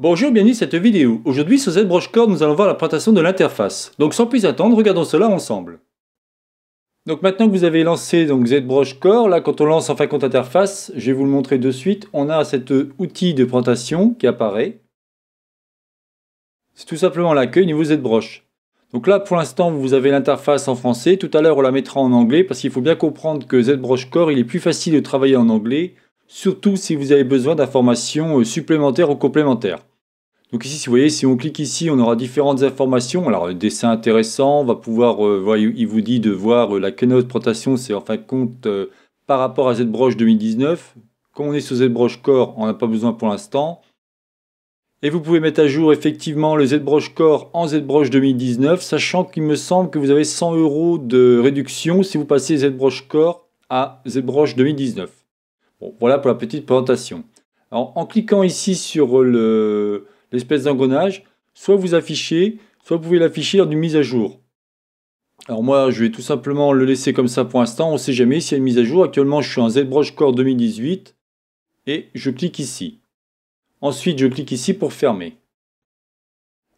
Bonjour, bienvenue dans cette vidéo. Aujourd'hui sur Core nous allons voir la présentation de l'interface. Donc sans plus attendre, regardons cela ensemble. Donc maintenant que vous avez lancé donc Core, là quand on lance en fin compte interface, je vais vous le montrer de suite, on a cet euh, outil de présentation qui apparaît. C'est tout simplement l'accueil niveau ZBrush. Donc là pour l'instant vous avez l'interface en français, tout à l'heure on la mettra en anglais parce qu'il faut bien comprendre que Core il est plus facile de travailler en anglais, surtout si vous avez besoin d'informations euh, supplémentaires ou complémentaires. Donc ici, si vous voyez, si on clique ici, on aura différentes informations. Alors, dessin intéressant, on va pouvoir, euh, il vous dit de voir euh, la keynote présentation, c'est en fin de compte euh, par rapport à ZBrush 2019. Quand on est sur ZBrush Core, on n'a pas besoin pour l'instant. Et vous pouvez mettre à jour effectivement le ZBrush Core en ZBrush 2019, sachant qu'il me semble que vous avez 100 euros de réduction si vous passez ZBrush Core à ZBrush 2019. Bon, voilà pour la petite présentation. Alors, en cliquant ici sur le, l'espèce d'engrenage, soit vous affichez, soit vous pouvez l'afficher lors mise à jour. Alors moi, je vais tout simplement le laisser comme ça pour l'instant. On ne sait jamais s'il y a une mise à jour. Actuellement, je suis en ZBrush Core 2018 et je clique ici. Ensuite, je clique ici pour fermer.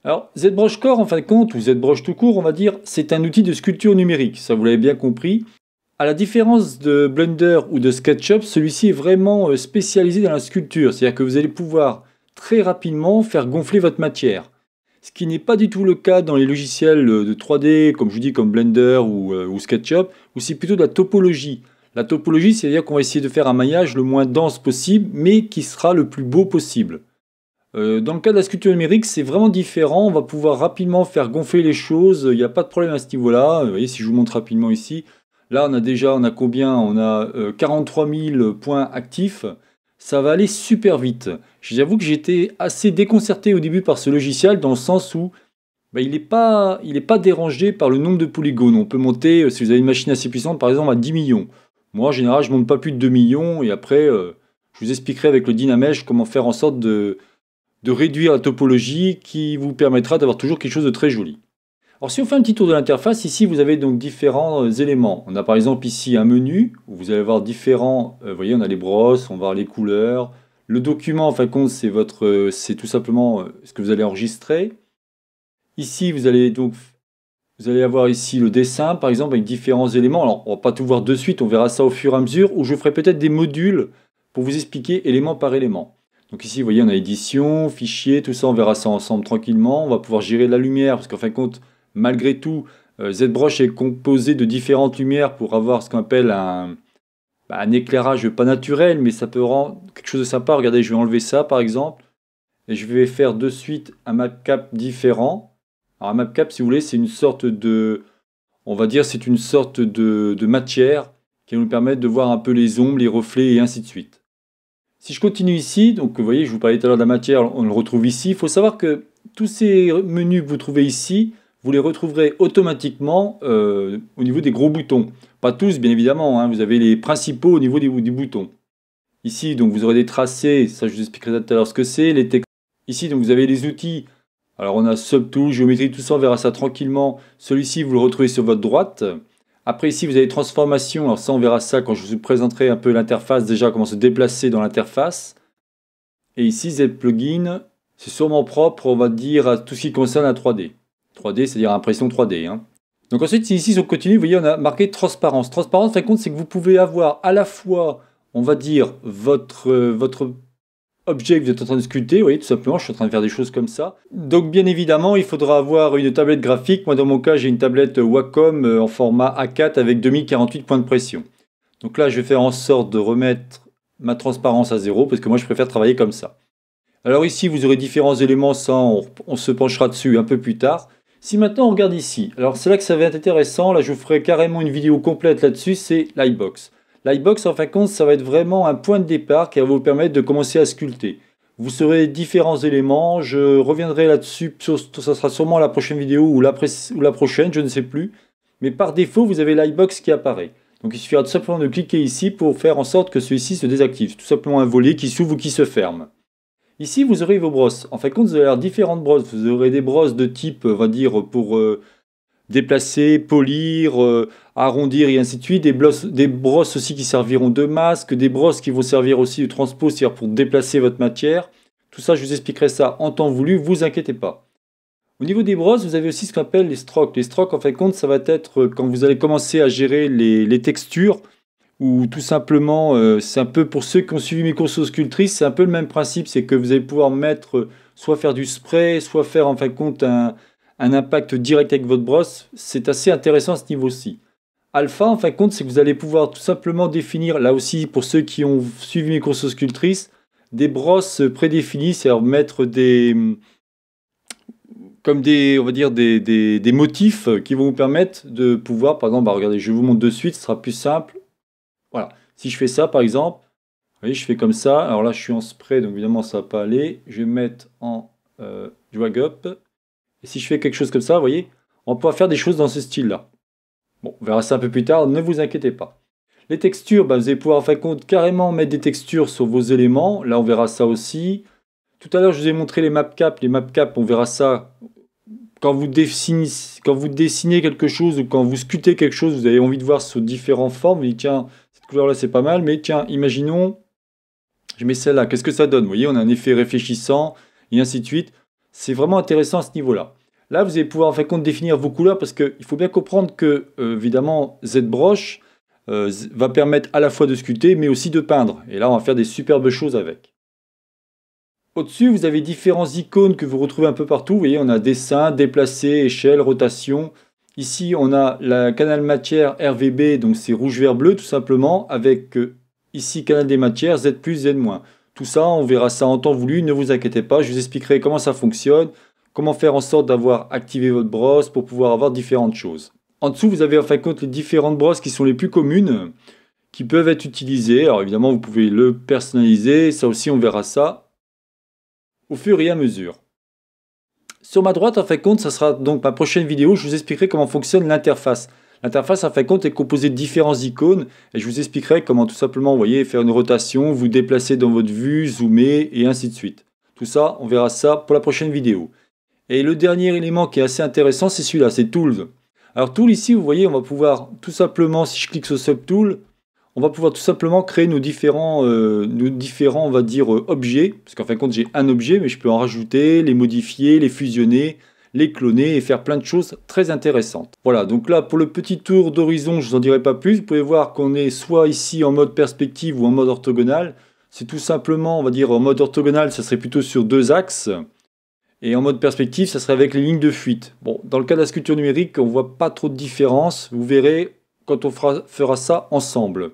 Alors, ZBrush Core, en fin de compte, ou ZBrush tout court, on va dire, c'est un outil de sculpture numérique. Ça, vous l'avez bien compris. À la différence de Blender ou de SketchUp, celui-ci est vraiment euh, spécialisé dans la sculpture. C'est-à-dire que vous allez pouvoir très rapidement faire gonfler votre matière. Ce qui n'est pas du tout le cas dans les logiciels euh, de 3D, comme je dis, comme Blender ou, sketchup ou SketchUp, c'est plutôt de la topologie. La topologie, c'est-à-dire qu'on va essayer de faire un maillage le moins dense possible, mais qui sera le plus beau possible. Euh, dans le cas de la sculpture numérique, c'est vraiment différent. On va pouvoir rapidement faire gonfler les choses. Il n'y a pas de problème à ce niveau-là. Vous voyez, si je vous montre rapidement ici, là, on a déjà, on a combien On a 43 euh, 000 points actifs ça va aller super vite. J'avoue que j'étais assez déconcerté au début par ce logiciel dans le sens où bah, il n'est pas, dérangé par le nombre de polygones. On peut monter, euh, si vous avez une machine assez puissante, par exemple à 10 millions. Moi, en général, je ne monte pas plus de 2 millions et après, euh, je vous expliquerai avec le Dynamesh comment faire en sorte de, de réduire la topologie qui vous permettra d'avoir toujours quelque chose de très joli. Alors si on fait un petit tour de l'interface, ici vous avez donc différents euh, éléments. On a par exemple ici un menu où vous allez voir différents, euh, vous voyez on a les brosses, on va voir les couleurs. Le document en fin de compte c'est votre, euh, tout simplement ce que vous allez enregistrer. Ici vous allez donc, vous allez avoir ici le dessin par exemple avec différents éléments. Alors on ne va pas tout voir de suite, on verra ça au fur et à mesure où je ferai peut-être des modules pour vous expliquer élément par élément. Donc ici, vous voyez, on a édition, fichier, tout ça, on verra ça ensemble tranquillement. On va pouvoir gérer la lumière, parce qu'en fin de compte, Malgré tout, euh, ZBrush est composé de différentes lumières pour avoir ce qu'on appelle un, bah, un, éclairage pas naturel, mais ça peut rendre quelque chose de sympa. Regardez, je vais enlever ça par exemple, et je vais faire de suite un mapcap différent. Alors un mapcap, si vous voulez, c'est une sorte de, on va dire, c'est une sorte de, de matière qui va nous permettre de voir un peu les ombres, les reflets et ainsi de suite. Si je continue ici, donc vous voyez, je vous parlais tout à l'heure de la matière, on le retrouve ici. Il faut savoir que tous ces menus que vous trouvez ici, vous les retrouverez automatiquement euh, au niveau des gros boutons. Pas tous, bien évidemment, hein. vous avez les principaux au niveau des, des, boutons. Ici, donc, vous aurez des tracés, ça je vous expliquerai tout à l'heure ce que c'est. Les Ici, donc, vous avez les outils. Alors, on a Subtool, Géométrie, tout ça, on verra ça tranquillement. Celui-ci, vous le retrouvez sur votre droite. Après, ici, vous avez Transformation. Alors, ça, on verra ça quand je vous présenterai un peu l'interface, déjà comment se déplacer dans l'interface. Et ici, Z Plugin, c'est sûrement propre, on va dire, à tout ce qui concerne la 3D. 3D, c'est-à-dire impression 3D. Hein. Donc ensuite, ici, on continue, vous voyez, on a marqué transparence. Transparence, ça compte, c'est que vous pouvez avoir à la fois, on va dire, votre, euh, votre objet que vous êtes en train de sculpter, vous voyez, tout simplement, je suis en train de faire des choses comme ça. Donc bien évidemment, il faudra avoir une tablette graphique. Moi, dans mon cas, j'ai une tablette Wacom euh, en format A4 avec 2048 points de pression. Donc là, je vais faire en sorte de remettre ma transparence à zéro, parce que moi, je préfère travailler comme ça. Alors ici, vous aurez différents éléments, ça, on se penchera dessus un peu plus tard. Si maintenant on regarde ici, alors c'est là que ça va être intéressant, là je vous ferai carrément une vidéo complète là-dessus, c'est l'iBox. L'iBox en fin de compte, ça va être vraiment un point de départ qui va vous permettre de commencer à sculpter. Vous serez différents éléments, je reviendrai là-dessus, ça sera sûrement la prochaine vidéo ou la, prochaine, je ne sais plus. Mais par défaut, vous avez l'iBox qui apparaît. Donc il suffira tout simplement de cliquer ici pour faire en sorte que celui-ci se désactive. Tout simplement un volet qui s'ouvre ou qui se ferme. Ici, vous aurez vos brosses. En fait, compte, vous allez avoir différentes brosses. Vous aurez des brosses de type, on va dire, pour euh, déplacer, polir, euh, arrondir et ainsi de suite. Des, brosses aussi qui serviront de masque, des brosses qui vont servir aussi de transpose, c'est-à-dire pour déplacer votre matière. Tout ça, je vous expliquerai ça en temps voulu, vous inquiétez pas. Au niveau des brosses, vous avez aussi ce qu'on appelle les strokes. Les strokes, en fait, compte, ça va être euh, quand vous allez commencer à gérer les textures, ou tout simplement, euh, c'est un peu pour ceux qui ont suivi mes courses sculptrices, c'est un peu le même principe, c'est que vous allez pouvoir mettre, euh, soit faire du spray, soit faire en fin de compte un, impact direct avec votre brosse. C'est assez intéressant à ce niveau-ci. Alpha, en fin de compte, c'est que vous allez pouvoir tout simplement définir, là aussi pour ceux qui ont suivi mes courses sculptrices, des brosses prédéfinies, c'est-à-dire mettre des, hum, comme des, on va dire, des, motifs qui vont vous permettre de pouvoir, par exemple, bah, regardez, je vous montre de suite, ce sera plus simple. Voilà. Si je fais ça, par exemple, vous voyez, je fais comme ça. Alors là, je suis en spray, donc évidemment, ça va pas aller. Je vais mettre en euh, drag up. Et si je fais quelque chose comme ça, vous voyez, on pourra faire des choses dans ce style-là. Bon, on verra ça un peu plus tard, ne vous inquiétez pas. Les textures, bah, vous allez pouvoir faire compte carrément mettre des textures sur vos éléments. Là, on verra ça aussi. Tout à l'heure, je vous ai montré les map mapcaps. Les map mapcaps, on verra ça quand vous, dessinez, quand vous dessinez quelque chose ou quand vous sculptez quelque chose, vous avez envie de voir sous différentes formes. Vous dites, tiens, couleur-là, c'est pas mal, mais tiens, imaginons, je mets celle-là, qu'est-ce que ça donne Vous voyez, on a un effet réfléchissant, et ainsi de suite. C'est vraiment intéressant à ce niveau-là. Là, vous allez pouvoir en fait, compte définir vos couleurs parce qu'il faut bien comprendre que, euh, évidemment, ZBrush broche euh, va permettre à la fois de sculpter mais aussi de peindre. Et là, on va faire des superbes choses avec. Au-dessus, vous avez différents icônes que vous retrouvez un peu partout. Vous voyez, on a dessin, déplacer, échelle, rotation. Ici, on a la canal matière RVB, donc c'est rouge, vert, bleu, tout simplement, avec euh, ici canal des matières Z+, Z-. Tout ça, on verra ça en temps voulu, ne vous inquiétez pas, je vous expliquerai comment ça fonctionne, comment faire en sorte d'avoir activé votre brosse pour pouvoir avoir différentes choses. En dessous, vous avez en fin de compte les différentes brosses qui sont les plus communes, qui peuvent être utilisées. Alors évidemment, vous pouvez le personnaliser, ça aussi, on verra ça au fur et à mesure. Sur ma droite, en fait compte, ça sera donc ma prochaine vidéo, je vous expliquerai comment fonctionne l'interface. L'interface, en fait compte, est composée de différentes icônes et je vous expliquerai comment tout simplement, vous voyez, faire une rotation, vous déplacer dans votre vue, zoomer et ainsi de suite. Tout ça, on verra ça pour la prochaine vidéo. Et le dernier élément qui est assez intéressant, c'est celui-là, c'est Tools. Alors Tools », ici, vous voyez, on va pouvoir tout simplement, si je clique sur Tool, on va pouvoir tout simplement créer nos différents, euh, nos différents on va dire, euh, objets. Parce qu'en fin de compte, j'ai un objet, mais je peux en rajouter, les modifier, les fusionner, les cloner et faire plein de choses très intéressantes. Voilà, donc là, pour le petit tour d'horizon, je vous en dirai pas plus. Vous pouvez voir qu'on est soit ici en mode perspective ou en mode orthogonal. C'est tout simplement, on va dire, en mode orthogonal, ça serait plutôt sur deux axes. Et en mode perspective, ça serait avec les lignes de fuite. Bon, dans le cas de la sculpture numérique, on ne voit pas trop de différence. Vous verrez quand on fera ça ensemble.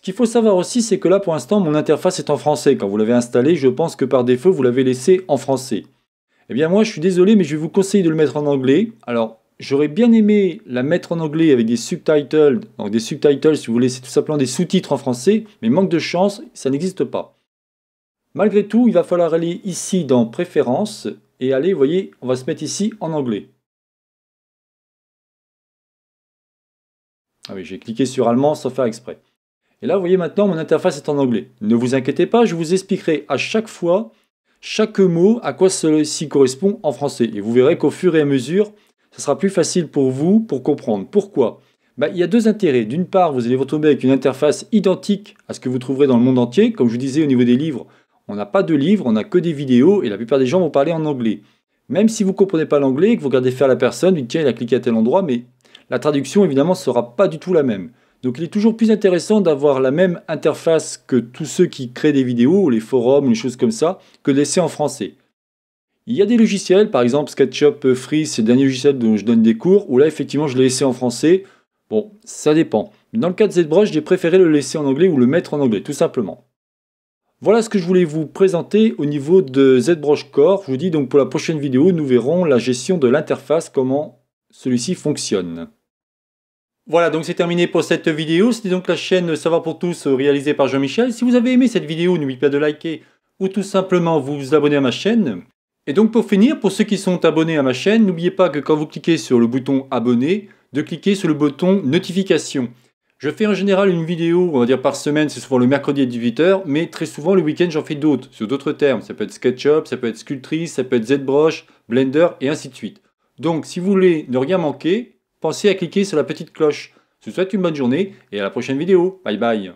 Ce qu'il faut savoir aussi, c'est que là pour l'instant, mon interface est en français. Quand vous l'avez installée, je pense que par défaut, vous l'avez laissé en français. Eh bien moi, je suis désolé, mais je vais vous conseiller de le mettre en anglais. Alors, j'aurais bien aimé la mettre en anglais avec des subtitles. Donc des subtitles, si vous voulez, c'est tout simplement des sous-titres en français. Mais manque de chance, ça n'existe pas. Malgré tout, il va falloir aller ici dans Préférences et aller, vous voyez, on va se mettre ici en anglais. Ah oui, j'ai cliqué sur allemand sans faire exprès. Et là, vous voyez maintenant, mon interface est en anglais. Ne vous inquiétez pas, je vous expliquerai à chaque fois, chaque mot, à quoi cela correspond en français. Et vous verrez qu'au fur et à mesure, ce sera plus facile pour vous pour comprendre. Pourquoi bah, Il y a deux intérêts. D'une part, vous allez vous retrouver avec une interface identique à ce que vous trouverez dans le monde entier. Comme je vous disais au niveau des livres, on n'a pas de livres, on n'a que des vidéos et la plupart des gens vont parler en anglais. Même si vous ne comprenez pas l'anglais et que vous regardez faire la personne, vous dites tiens, il a cliqué à tel endroit, mais la traduction évidemment ne sera pas du tout la même. Donc il est toujours plus intéressant d'avoir la même interface que tous ceux qui créent des vidéos, les forums, les choses comme ça, que de laisser en français. Il y a des logiciels, par exemple SketchUp euh, Free, c'est le dernier logiciel dont je donne des cours, où là effectivement je l'ai laissé en français. Bon, ça dépend. dans le cas de ZBrush, j'ai préféré le laisser en anglais ou le mettre en anglais, tout simplement. Voilà ce que je voulais vous présenter au niveau de ZBrush Core. Je vous dis donc pour la prochaine vidéo, nous verrons la gestion de l'interface, comment celui-ci fonctionne. Voilà, donc c'est terminé pour cette vidéo. C'était donc la chaîne Savoir pour tous réalisée par Jean-Michel. Si vous avez aimé cette vidéo, n'oubliez pas de liker ou tout simplement vous abonner à ma chaîne. Et donc pour finir, pour ceux qui sont abonnés à ma chaîne, n'oubliez pas que quand vous cliquez sur le bouton abonner, de cliquer sur le bouton notification. Je fais en général une vidéo, on va dire par semaine, c'est souvent le mercredi à 18h, mais très souvent le week-end j'en fais d'autres, sur d'autres termes. Ça peut être SketchUp, ça peut être Sculptrice, ça peut être ZBrush, Blender, et ainsi de suite. Donc si vous voulez ne rien manquer, pensez à cliquer sur la petite cloche. Je vous souhaite une bonne journée et à la prochaine vidéo. Bye bye